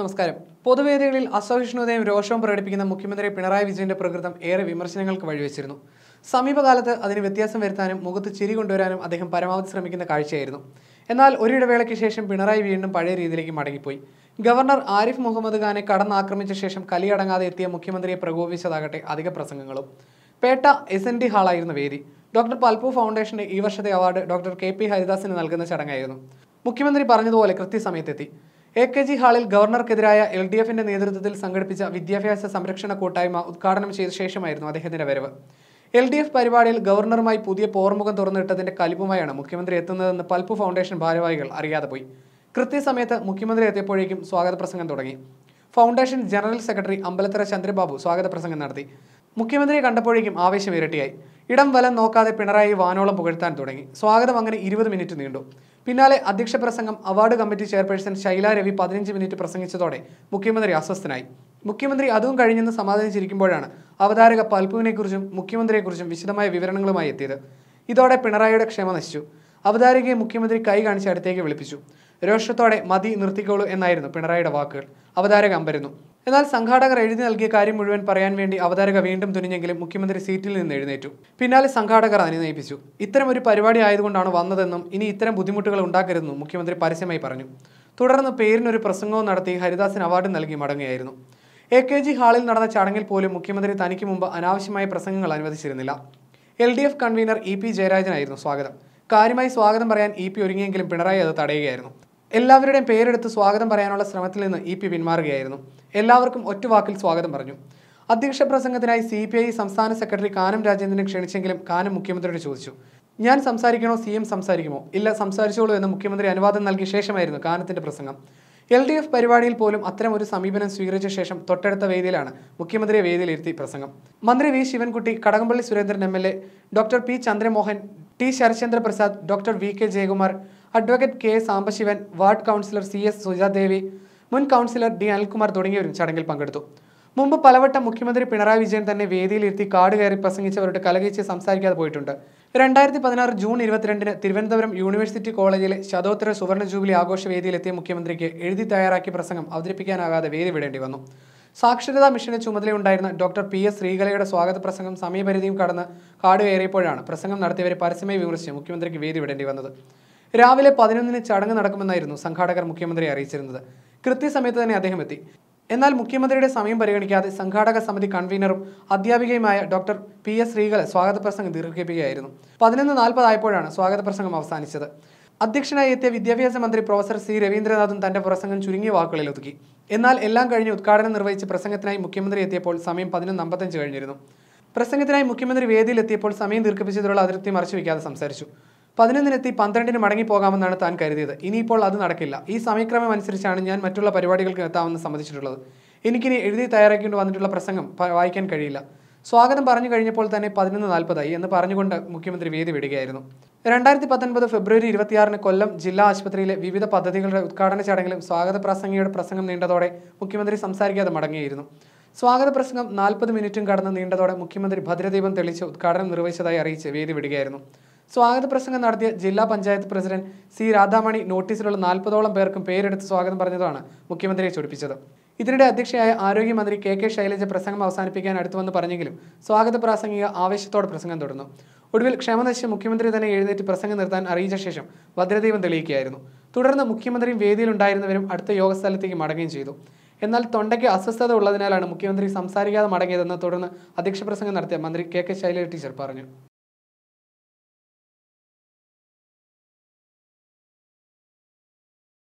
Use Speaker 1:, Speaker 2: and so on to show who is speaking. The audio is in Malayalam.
Speaker 1: നമസ്കാരം പൊതുവേദികളിൽ അസഹിഷ്ണുതയും രോഷവും പ്രകടിപ്പിക്കുന്ന മുഖ്യമന്ത്രി പിണറായി വിജയന്റെ പ്രകൃതം ഏറെ വിമർശനങ്ങൾക്ക് വഴിവെച്ചിരുന്നു സമീപകാലത്ത് അതിന് വ്യത്യാസം വരുത്താനും മുഖത്ത് ചിരി കൊണ്ടുവരാനും അദ്ദേഹം പരമാവധി ശ്രമിക്കുന്ന കാഴ്ചയായിരുന്നു എന്നാൽ ഒരിടവേളയ്ക്ക് ശേഷം പിണറായി വീണ്ടും പഴയ രീതിയിലേക്ക് മടങ്ങിപ്പോയി ഗവർണർ ആരിഫ് മുഹമ്മദ് ഖാനെ കടന്നാക്രമിച്ച ശേഷം കലിയടങ്ങാതെ എത്തിയ മുഖ്യമന്ത്രിയെ പ്രകോപിച്ചതാകട്ടെ അധിക പ്രസംഗങ്ങളും പേട്ട എസ് എൻ ഡി ഹാളായിരുന്നു വേദി ഡോക്ടർ പൽപു ഫൗണ്ടേഷന്റെ ഈ വർഷത്തെ അവാർഡ് ഡോക്ടർ കെ പി ഹരിദാസിന് നൽകുന്ന ചടങ്ങായിരുന്നു മുഖ്യമന്ത്രി പറഞ്ഞതുപോലെ കൃത്യസമയത്തെത്തി എ കെ ജി ഹാളിൽ ഗവർണർക്കെതിരായ എൽ ഡി എഫിന്റെ നേതൃത്വത്തിൽ സംഘടിപ്പിച്ച വിദ്യാഭ്യാസ സംരക്ഷണ കൂട്ടായ്മ ഉദ്ഘാടനം ചെയ്ത ശേഷമായിരുന്നു അദ്ദേഹത്തിന്റെ വരവ് എൽ ഡി എഫ് പരിപാടിയിൽ ഗവർണറുമായി പുതിയ പോർമുഖം തുറന്നിട്ടതിന്റെ കലിപ്പുമായാണ് മുഖ്യമന്ത്രി എത്തുന്നതെന്ന് പൽപ്പ് ഫൗണ്ടേഷൻ ഭാരവാഹികൾ അറിയാതെ പോയി കൃത്യസമയത്ത് മുഖ്യമന്ത്രി എത്തിയപ്പോഴേക്കും സ്വാഗത പ്രസംഗം തുടങ്ങി foundation general secretary Ambalathara Chandrababu സ്വാഗത പ്രസംഗം നടത്തി മുഖ്യമന്ത്രിയെ കണ്ടപ്പോഴേക്കും ആവേശം ഇരട്ടിയായി ഇടം വലം നോക്കാതെ പിണറായി വാനോളം പുകഴ്ത്താൻ തുടങ്ങി സ്വാഗതം അങ്ങനെ ഇരുപത് മിനിറ്റ് നീണ്ടു പിന്നാലെ അധ്യക്ഷ പ്രസംഗം award committee chairperson Shaila Ravi പതിനഞ്ച് മിനിറ്റ് പ്രസംഗിച്ചതോടെ മുഖ്യമന്ത്രി അസ്വസ്ഥനായി മുഖ്യമന്ത്രി അതും കഴിഞ്ഞെന്ന് സമാധാനിച്ചിരിക്കുമ്പോഴാണ് അവതാരക പൽപുവിനെക്കുറിച്ചും മുഖ്യമന്ത്രിയെക്കുറിച്ചും വിശദമായ വിവരണങ്ങളുമായി എത്തിയത് ഇതോടെ പിണറായിയുടെ ക്ഷമ നശിച്ചു അവതാരകയെ മുഖ്യമന്ത്രി കൈ കാണിച്ച് അടുത്തേക്ക് വിളിപ്പിച്ചു രോഷത്തോടെ മതി നിർത്തിക്കോളൂ എന്നായിരുന്നു പിണറായിയുടെ വാക്കുകൾ അവതാരക അമ്പരുന്നു എന്നാൽ സംഘാടകർ എഴുതി നൽകിയ കാര്യം മുഴുവൻ പറയാൻ വേണ്ടി അവതാരക വീണ്ടും തുനിഞ്ഞെങ്കിലും മുഖ്യമന്ത്രി സീറ്റിൽ നിന്ന് എഴുന്നേറ്റു പിന്നാലെ സംഘാടകർ അനുനയിപ്പിച്ചു ഇത്തരം ഒരു പരിപാടി ആയതുകൊണ്ടാണ് വന്നതെന്നും ഇനി ഇത്തരം ബുദ്ധിമുട്ടുകൾ ഉണ്ടാക്കരുതെന്നും മുഖ്യമന്ത്രി പരസ്യമായി പറഞ്ഞു തുടർന്ന് പേരിനൊരു പ്രസംഗവും നടത്തി ഹരിദാസൻ അവാർഡ് നൽകി മടങ്ങുകയായിരുന്നു എ കെ ജി ഹാളിൽ നടന്ന ചടങ്ങിൽ പോലും മുഖ്യമന്ത്രി തനിക്ക് മുമ്പ് അനാവശ്യമായ പ്രസംഗങ്ങൾ അനുവദിച്ചിരുന്നില്ല L D F convener E P ജയരാജനായിരുന്നു സ്വാഗതം കാര്യമായി സ്വാഗതം പറയാൻ ഇ പി ഒരുങ്ങിയെങ്കിലും പിണറായി അത് തടയുകയായിരുന്നു എല്ലാവരുടെയും പേരെടുത്ത് സ്വാഗതം പറയാനുള്ള ശ്രമത്തിൽ നിന്ന് ഇ പി പിന്മാറുകയായിരുന്നു എല്ലാവർക്കും ഒറ്റവാക്കിൽ സ്വാഗതം പറഞ്ഞു അധ്യക്ഷ പ്രസംഗത്തിനായി സി പി ഐ സംസ്ഥാന സെക്രട്ടറി കാനം രാജേന്ദ്രനെ ക്ഷണിച്ചെങ്കിലും കാനം മുഖ്യമന്ത്രിയോട് ചോദിച്ചു ഞാൻ സംസാരിക്കണോ സി എം സംസാരിക്കുമോ ഇല്ല സംസാരിച്ചോളൂ എന്ന് മുഖ്യമന്ത്രി അനുവാദം നൽകിയ ശേഷമായിരുന്നു കാനത്തിന്റെ പ്രസംഗം എൽ ഡി എഫ് പരിപാടിയിൽ പോലും അത്തരം ഒരു സമീപനം സ്വീകരിച്ച ശേഷം തൊട്ടടുത്ത വേദിയിലാണ് മുഖ്യമന്ത്രിയെ വേദിയിലിരുത്തി പ്രസംഗം മന്ത്രി V Sivankutty Kadakampally Surendran M L A doctor P Chandramohan T Sarathchandra Prasad doctor V K Jayakumar advocate K Sambasivan ward councillor C S Sujadevi മുൻ കൗൺസിലർ ഡി അനിൽകുമാർ തുടങ്ങിയവരും ചടങ്ങിൽ പങ്കെടുത്തു മുമ്പ് പലവട്ടം മുഖ്യമന്ത്രി പിണറായി വിജയൻ തന്നെ വേദിയിലിരുത്തി കാട് കയറി പ്രസംഗിച്ചവരുടെ കലകിച്ച് സംസാരിക്കാതെ പോയിട്ടുണ്ട് രണ്ടായിരത്തി പതിനാറ് ജൂൺ ഇരുപത്തിരണ്ടിന് തിരുവനന്തപുരം യൂണിവേഴ്സിറ്റി കോളേജിലെ ശതോത്തര സുവർണ ജൂബിലി ആഘോഷ വേദിയിലെത്തിയ മുഖ്യമന്ത്രിക്ക് എഴുതി തയ്യാറാക്കിയ പ്രസംഗം അവതരിപ്പിക്കാനാകാതെ വേദി വിടേണ്ടി വന്നു സാക്ഷരതാ മിഷന്റെ ചുമതലയുണ്ടായിരുന്ന ഡോക്ടർ പി എസ് ശ്രീകലയുടെ സ്വാഗത പ്രസംഗം സമയപരിധിയും കടന്ന് കാടുകയറിയപ്പോഴാണ് പ്രസംഗം നടത്തിയവരെ പരസ്യമായി വിമർശിച്ച് മുഖ്യമന്ത്രിക്ക് വേദി വിടേണ്ടി വന്നത് രാവിലെ പതിനൊന്നിന് ചടങ്ങ് നടക്കുമെന്നായിരുന്നു സംഘാടകർ മുഖ്യമന്ത്രിയെ അറിയിച്ചിരുന്നത് കൃത്യസമയത്ത് തന്നെ അദ്ദേഹം എത്തി എന്നാൽ മുഖ്യമന്ത്രിയുടെ സമയം പരിഗണിക്കാതെ സംഘാടക സമിതി കൺവീനറും അധ്യാപികയുമായ ഡോക്ടർ പി എസ് ശ്രീകല സ്വാഗത പ്രസംഗം ദീർഘിപ്പിക്കുകയായിരുന്നു പതിനൊന്ന് നാൽപ്പതായപ്പോഴാണ് സ്വാഗത പ്രസംഗം അവസാനിച്ചത് അധ്യക്ഷനായി എത്തിയ വിദ്യാഭ്യാസ മന്ത്രി പ്രൊഫസർ സി രവീന്ദ്രനാഥും തന്റെ പ്രസംഗം ചുരുങ്ങിയ വാക്കുകളിൽ ഒതുക്കി എന്നാൽ എല്ലാം കഴിഞ്ഞ് ഉദ്ഘാടനം നിർവഹിച്ച് പ്രസംഗത്തിനായി മുഖ്യമന്ത്രി എത്തിയപ്പോൾ സമയം പതിനൊന്ന് അമ്പത്തഞ്ച് കഴിഞ്ഞിരുന്നു പ്രസംഗത്തിനായി മുഖ്യമന്ത്രി വേദിയിലെത്തിയപ്പോൾ സമയം ദീർഘിപ്പിച്ചതിലുള്ള അതിർത്തി വയ്ക്കാതെ സംസാരിച്ചു പതിനൊന്നിനെത്തി പന്ത്രണ്ടിന് പോകാമെന്നാണ് താൻ കരുതിയത് ഇനിയിപ്പോൾ അത് നടക്കില്ല ഈ സമയക്രമം അനുസരിച്ചാണ് ഞാൻ മറ്റുള്ള പരിപാടികൾക്ക് എത്താമെന്ന് സമ്മതിച്ചിട്ടുള്ളത് എനിക്കിനി എഴുതി തയ്യാറാക്കിക്കൊണ്ട് വന്നിട്ടുള്ള പ്രസംഗം വായിക്കാൻ കഴിയില്ല സ്വാഗതം പറഞ്ഞു കഴിഞ്ഞപ്പോൾ തന്നെ പതിനൊന്ന് നാൽപ്പതായി എന്ന് പറഞ്ഞുകൊണ്ട് മുഖ്യമന്ത്രി വേദി വിടുകയായിരുന്നു രണ്ടായിരത്തി പത്തൊൻപത് ഫെബ്രുവരി ഇരുപത്തിയാറിന് കൊല്ലം ജില്ലാ ആശുപത്രിയിലെ വിവിധ പദ്ധതികളുടെ ഉദ്ഘാടന ചടങ്ങിലും സ്വാഗത പ്രസംഗിയുടെ പ്രസംഗം നീണ്ടതോടെ മുഖ്യമന്ത്രി സംസാരിക്കാതെ മടങ്ങിയിരുന്നു സ്വാഗത പ്രസംഗം നാൽപ്പത് മിനിറ്റും കടന്ന് നീണ്ടതോടെ മുഖ്യമന്ത്രി ഭദ്രദീപം തെളിച്ച് ഉദ്ഘാടനം നിർവഹിച്ചതായി അറിയിച്ച് വേദി വിടുകയായിരുന്നു സ്വാഗത പ്രസംഗം നടത്തിയ ജില്ലാ പഞ്ചായത്ത് പ്രസിഡന്റ് സി രാധാമണി നോട്ടീസിലുള്ള നാൽപ്പതോളം പേർക്കും പേരെടുത്ത് സ്വാഗതം പറഞ്ഞതാണ് മുഖ്യമന്ത്രിയെ ചൊടിപ്പിച്ചത് ഇതിനിടെ അധ്യക്ഷയായ ആരോഗ്യമന്ത്രി കെ കെ ശൈലജ പ്രസംഗം അവസാനിപ്പിക്കാൻ അടുത്തുവന്ന് പറഞ്ഞെങ്കിലും സ്വാഗത പ്രാസംഗിക ആവേശത്തോടെ പ്രസംഗം തുടർന്നു ഒടുവിൽ ക്ഷമ മുഖ്യമന്ത്രി തന്നെ എഴുന്നേറ്റ് പ്രസംഗം നിർത്താൻ അറിയിച്ച ശേഷം ഭദ്രദൈവം തെളിയിക്കുകയായിരുന്നു തുടർന്ന് മുഖ്യമന്ത്രിയും വേദിയിലുണ്ടായിരുന്നവരും അടുത്ത യോഗസ്ഥലത്തേക്ക് മടങ്ങുകയും ചെയ്തു എന്നാൽ തൊണ്ടയ്ക്ക് അസ്വസ്ഥത ഉള്ളതിനാലാണ് മുഖ്യമന്ത്രി സംസാരിക്കാതെ മടങ്ങിയതെന്ന് തുടർന്ന് അധ്യക്ഷ പ്രസംഗം നടത്തിയ മന്ത്രി കെ കെ ശൈലജ ടീച്ചർ പറഞ്ഞു